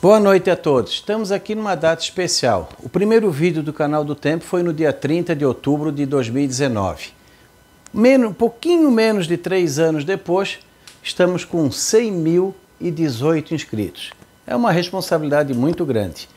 Boa noite a todos. Estamos aqui numa data especial. O primeiro vídeo do canal do Tempo foi no dia 30 de outubro de 2019. Menos, pouquinho menos de três anos depois, estamos com 100.018 inscritos. É uma responsabilidade muito grande.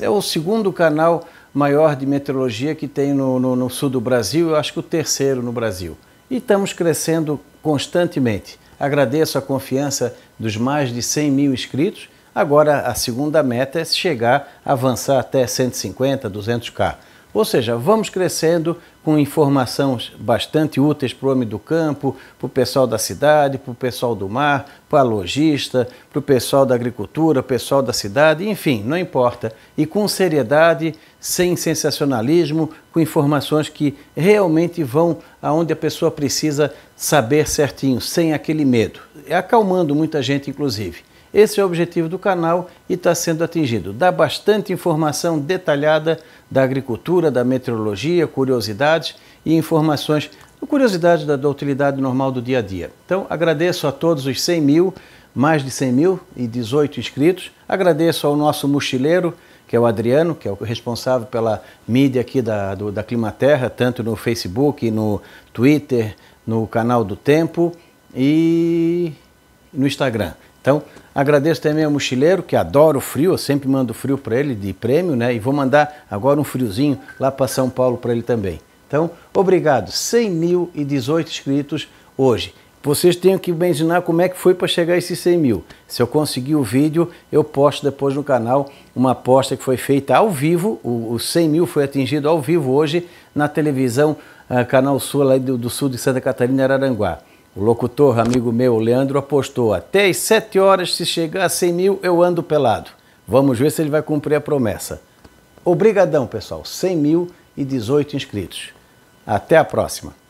É o segundo canal maior de meteorologia que tem no, no, no sul do Brasil, eu acho que o terceiro no Brasil. E estamos crescendo constantemente. Agradeço a confiança dos mais de 100 mil inscritos Agora, a segunda meta é chegar a avançar até 150, 200K. Ou seja, vamos crescendo com informações bastante úteis para o homem do campo, para o pessoal da cidade, para o pessoal do mar, para a lojista, para o pessoal da agricultura, pessoal da cidade, enfim, não importa. E com seriedade, sem sensacionalismo, com informações que realmente vão aonde a pessoa precisa saber certinho, sem aquele medo. Acalmando muita gente, inclusive. Esse é o objetivo do canal e está sendo atingido. Dá bastante informação detalhada da agricultura, da meteorologia, curiosidades e informações, curiosidades da, da utilidade normal do dia a dia. Então agradeço a todos os 100 mil, mais de 100 mil e 18 inscritos. Agradeço ao nosso mochileiro, que é o Adriano, que é o responsável pela mídia aqui da, do, da Climaterra, tanto no Facebook, no Twitter, no canal do Tempo e no Instagram. Então, agradeço também ao mochileiro, que adora o frio, eu sempre mando frio para ele de prêmio, né? E vou mandar agora um friozinho lá para São Paulo para ele também. Então, obrigado. 100.018 inscritos hoje. Vocês têm que imaginar como é que foi para chegar a esses 100 mil. Se eu conseguir o vídeo, eu posto depois no canal uma aposta que foi feita ao vivo. O, 100 mil foi atingido ao vivo hoje na televisão, uh, Canal Sul, lá do, do sul de Santa Catarina, Araranguá. O locutor, amigo meu, Leandro, apostou: até às 7 horas, se chegar a 100 mil, eu ando pelado. Vamos ver se ele vai cumprir a promessa. Obrigadão, pessoal. 100 mil e 18 inscritos. Até a próxima.